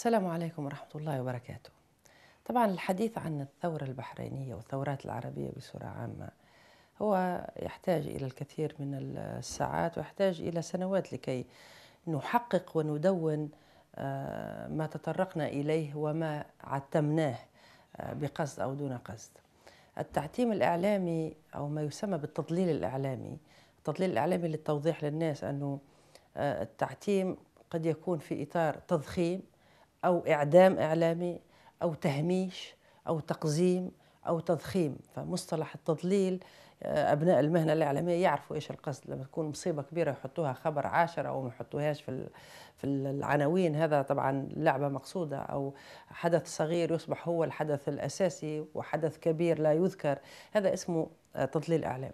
السلام عليكم ورحمة الله وبركاته. طبعا الحديث عن الثورة البحرينية والثورات العربية بصورة عامة هو يحتاج إلى الكثير من الساعات ويحتاج إلى سنوات لكي نحقق وندون آه، ما تطرقنا إليه وما عتمناه آه، بقصد أو دون قصد. التعتيم الإعلامي أو ما يسمى بالتضليل الإعلامي، التضليل الإعلامي للتوضيح للناس أنه آه، التعتيم قد يكون في إطار تضخيم أو إعدام إعلامي أو تهميش أو تقزيم أو تضخيم فمصطلح التضليل آه، أبناء المهنة الإعلامية يعرفوا إيش القصد لما تكون مصيبة كبيرة يحطوها خبر عاشر أو ما يحطوهاش في في العناوين هذا طبعا لعبة مقصودة أو حدث صغير يصبح هو الحدث الأساسي وحدث كبير لا يذكر هذا اسمه آه، تضليل إعلام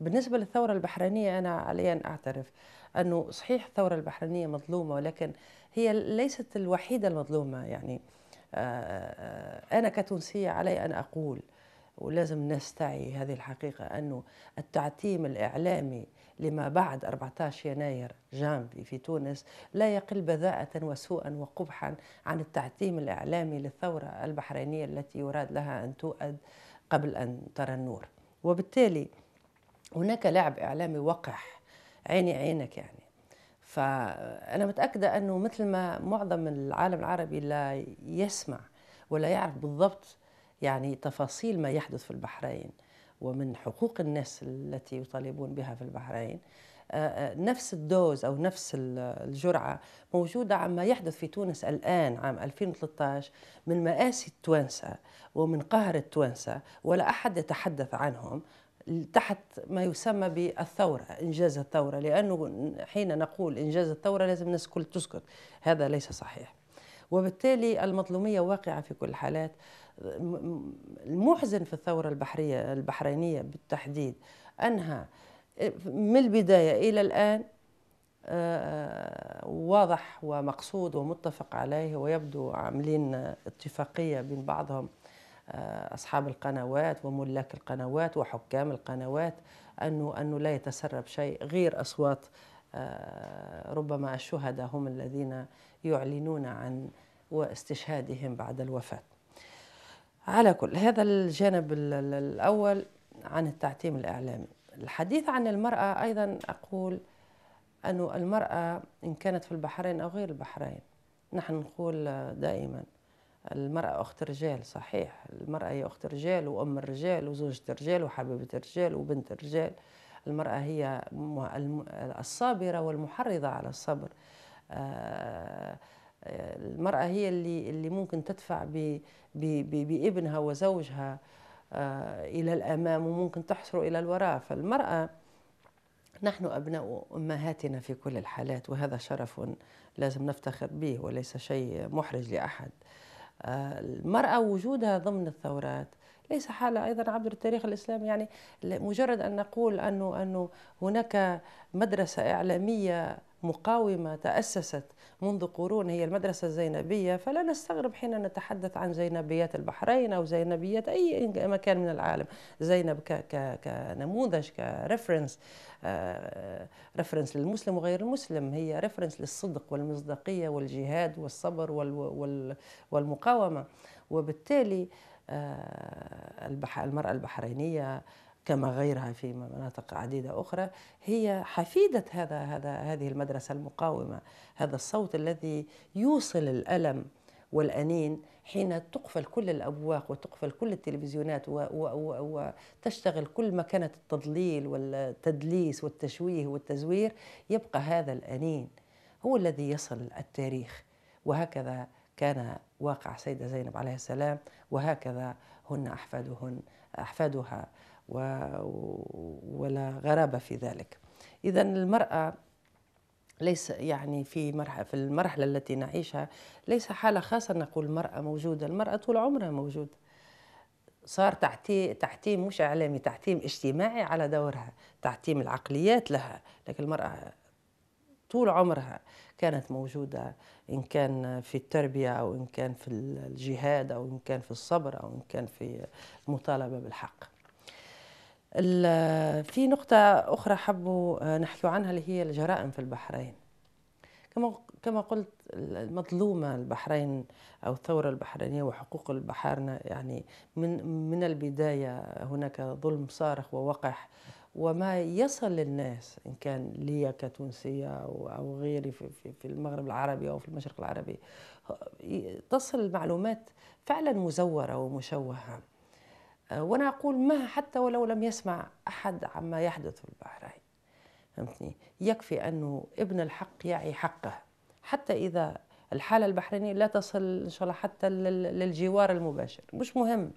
بالنسبة للثورة البحرينية أنا عليا أن أعترف انه صحيح الثوره البحرينيه مظلومه ولكن هي ليست الوحيده المظلومه يعني آه، آه، انا كتونسيه علي ان اقول ولازم نستعي هذه الحقيقه انه التعتيم الاعلامي لما بعد 14 يناير جانفي في تونس لا يقل بذاءة وسوءا وقبحا عن التعتيم الإعلامي للثورة البحرينية التي يراد لها أن تؤد قبل أن ترى النور وبالتالي هناك لعب إعلامي وقح عيني عينك يعني فأنا متأكدة أنه مثل ما معظم العالم العربي لا يسمع ولا يعرف بالضبط يعني تفاصيل ما يحدث في البحرين ومن حقوق الناس التي يطالبون بها في البحرين آه، آه، نفس الدوز أو نفس الجرعة موجودة عما يحدث في تونس الآن عام 2013 من مآسي التوانسة ومن قهر التوانسة ولا أحد يتحدث عنهم تحت ما يسمى بالثورة إنجاز الثورة لأنه حين نقول إنجاز الثورة لازم الناس الكل تسكت هذا ليس صحيح وبالتالي المظلومية واقعة في كل الحالات المحزن في الثورة البحرية البحرينية بالتحديد أنها من البداية إلى الآن آه، آه، واضح ومقصود ومتفق عليه ويبدو عاملين اتفاقية بين بعضهم آه، أصحاب القنوات وملاك القنوات وحكام القنوات أنه, أنه لا يتسرب شيء غير أصوات آه، ربما الشهداء هم الذين يعلنون عن واستشهادهم بعد الوفاة على كل هذا الجانب الأول عن التعتيم الإعلامي الحديث عن المرأة أيضا أقول أن المرأة إن كانت في البحرين أو غير البحرين نحن نقول دائما المرأة أخت رجال صحيح المرأة هي أخت رجال وأم الرجال وزوجة الرجال وحبيبة الرجال وبنت الرجال المرأة هي الصابرة والمحرضة على الصبر آه، المرأة هي اللي اللي ممكن تدفع بابنها وزوجها آه، إلى الأمام وممكن تحصر إلى الوراء فالمرأة نحن أبناء أمهاتنا في كل الحالات وهذا شرف لازم نفتخر به وليس شيء محرج لأحد المرأة وجودها ضمن الثورات ليس حالة أيضا عبر التاريخ الإسلامي يعني مجرد أن نقول أنه أنه هناك مدرسة إعلامية مقاومة تأسست منذ قرون هي المدرسة الزينبية فلا نستغرب حين نتحدث عن زينبيات البحرين أو زينبيات أي مكان من العالم زينب كنموذج كرفرنس رفرنس للمسلم وغير المسلم هي رفرنس للصدق والمصداقية والجهاد والصبر والمقاومة وبالتالي آه، المرأة البحرينية كما غيرها في مناطق عديدة أخرى هي حفيدة هذا هذا هذه المدرسة المقاومة هذا الصوت الذي يوصل الألم والأنين حين تقفل كل الأبواق وتقفل كل التلفزيونات وتشتغل كل مكانة التضليل والتدليس والتشويه والتزوير يبقى هذا الأنين هو الذي يصل التاريخ وهكذا كان واقع سيدة زينب عليه السلام وهكذا هن أحفادهن أحفادها ولا غرابة في ذلك إذا المرأة ليس يعني في مرحلة في المرحلة التي نعيشها ليس حالة خاصة نقول المرأة موجودة المرأة طول عمرها موجود صار تعتيم تعتيم مش إعلامي تعتيم اجتماعي على دورها تعتيم العقليات لها لكن المرأة طول عمرها كانت موجودة إن كان في التربية أو إن كان في الجهاد أو إن كان في الصبر أو إن كان في المطالبة بالحق في نقطة أخرى حبوا آه، نحكي عنها اللي هي الجرائم في البحرين كما كما قلت المظلومة البحرين أو الثورة البحرينية وحقوق البحارنة يعني من من البداية هناك ظلم صارخ ووقح وما يصل للناس إن كان لي كتونسية أو غيري في, في المغرب العربي أو في المشرق العربي تصل معلومات فعلا مزورة ومشوهة وانا اقول ما حتى ولو لم يسمع احد عما يحدث في البحرين فهمتني يكفي انه ابن الحق يعي حقه حتى اذا الحاله البحرينيه لا تصل ان شاء الله حتى للجوار المباشر مش مهم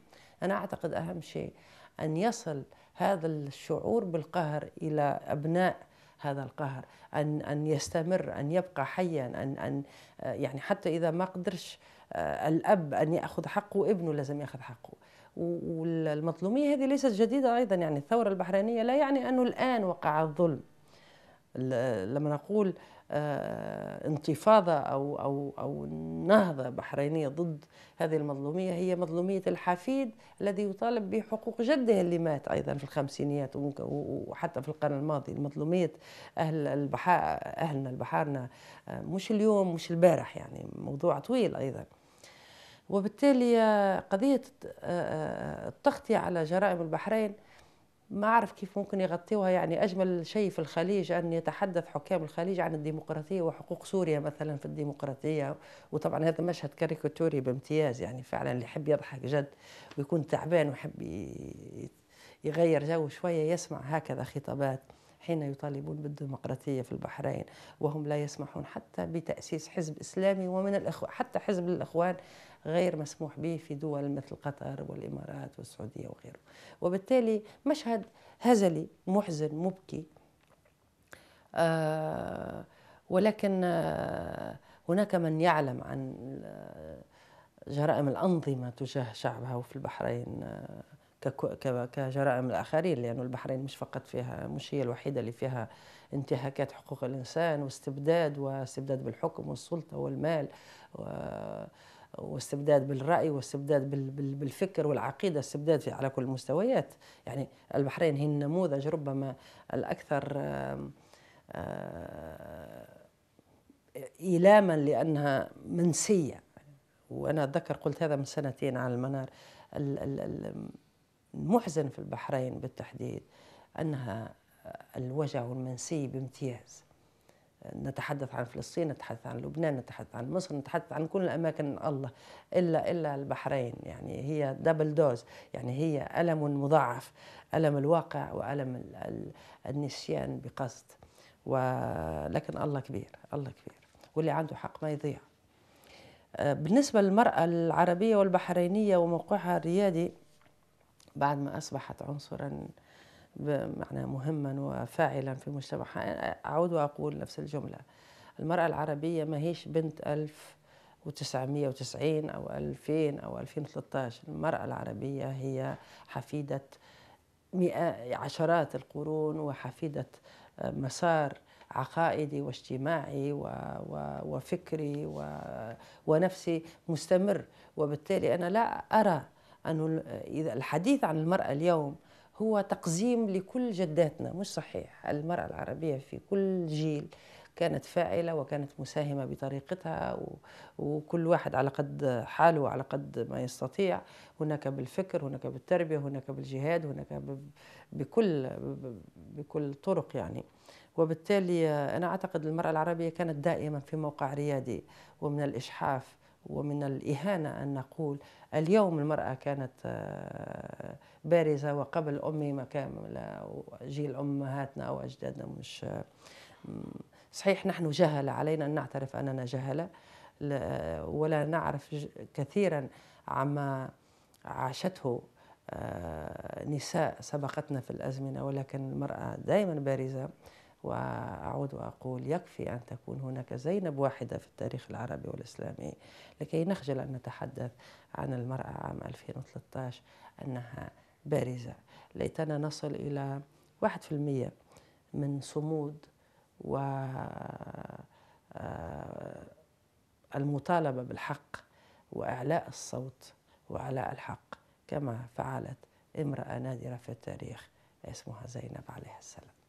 انا اعتقد اهم شيء ان يصل هذا الشعور بالقهر الى ابناء هذا القهر ان ان يستمر ان يبقى حيا ان ان يعني حتى اذا ما قدرش آه، الاب ان ياخذ حقه ابنه لازم ياخذ حقه والمظلومية هذه ليست جديدة أيضا يعني الثورة البحرينية لا يعني أنه الآن وقع الظلم لما نقول آه، انتفاضة أو, أو, أو نهضة بحرينية ضد هذه المظلومية هي مظلومية الحفيد الذي يطالب بحقوق جده اللي مات أيضا في الخمسينيات وحتى في القرن الماضي مظلومية أهل البحار أهلنا البحارنا آه، مش اليوم مش البارح يعني موضوع طويل أيضا وبالتالي قضية التغطية على جرائم البحرين ما أعرف كيف ممكن يغطيوها يعني أجمل شيء في الخليج أن يتحدث حكام الخليج عن الديمقراطية وحقوق سوريا مثلا في الديمقراطية وطبعا هذا مشهد كاريكاتوري بامتياز يعني فعلا اللي يحب يضحك جد ويكون تعبان ويحب يغير جو شوية يسمع هكذا خطابات حين يطالبون بالديمقراطية في البحرين وهم لا يسمحون حتى بتأسيس حزب إسلامي ومن الأخوان حتى حزب الإخوان غير مسموح به في دول مثل قطر والإمارات والسعودية وغيره وبالتالي مشهد هزلي محزن مبكي آه، ولكن آه، هناك من يعلم عن آه، جرائم الأنظمة تجاه شعبها وفي البحرين كجرائم الآخرين لأن البحرين مش فقط فيها مش هي الوحيدة اللي فيها انتهاكات حقوق الإنسان واستبداد واستبداد بالحكم والسلطة والمال و واستبداد بالرأي واستبداد بالفكر والعقيدة استبداد على كل المستويات يعني البحرين هي النموذج ربما الأكثر آه، إيلاما لأنها منسية وأنا أتذكر قلت هذا من سنتين على المنار المحزن في البحرين بالتحديد أنها آه، الوجع والمنسي بامتياز نتحدث عن فلسطين نتحدث عن لبنان نتحدث عن مصر نتحدث عن كل الأماكن الله إلا إلا البحرين يعني هي دبل دوز يعني هي ألم مضاعف ألم الواقع وألم النسيان بقصد ولكن الله كبير الله كبير واللي عنده حق ما يضيع آه، بالنسبة للمرأة العربية والبحرينية وموقعها الريادي بعد ما أصبحت عنصرا بمعنى مهما وفاعلا في المجتمع أعود وأقول نفس الجملة المرأة العربية ما هيش بنت 1990 أو 2000 أو 2013 المرأة العربية هي حفيدة عشرات القرون وحفيدة مسار عقائدي واجتماعي و و وفكري و ونفسي مستمر وبالتالي أنا لا أرى أن الحديث عن المرأة اليوم هو تقزيم لكل جداتنا مش صحيح المرأة العربية في كل جيل كانت فاعلة وكانت مساهمة بطريقتها وكل واحد على قد حاله وعلى قد ما يستطيع هناك بالفكر هناك بالتربية هناك بالجهاد هناك بكل بكل طرق يعني وبالتالي أنا أعتقد المرأة العربية كانت دائما في موقع ريادي ومن الإشحاف ومن الإهانة أن نقول اليوم المرأة كانت آه، بارزة وقبل أمي ما كاملة وجيل أمهاتنا وأجدادنا مش آه، صحيح نحن جهلة علينا أن نعترف أننا جهلة ولا نعرف كثيرا عما عاشته آه، نساء سبقتنا في الأزمنة ولكن المرأة دائما بارزة وأعود وأقول يكفي أن تكون هناك زينب واحدة في التاريخ العربي والإسلامي لكي نخجل أن نتحدث عن المرأة عام 2013 أنها بارزة ليتنا نصل إلى 1% من صمود و آه، المطالبة بالحق وإعلاء الصوت وإعلاء الحق كما فعلت امرأة نادرة في التاريخ اسمها زينب عليها السلام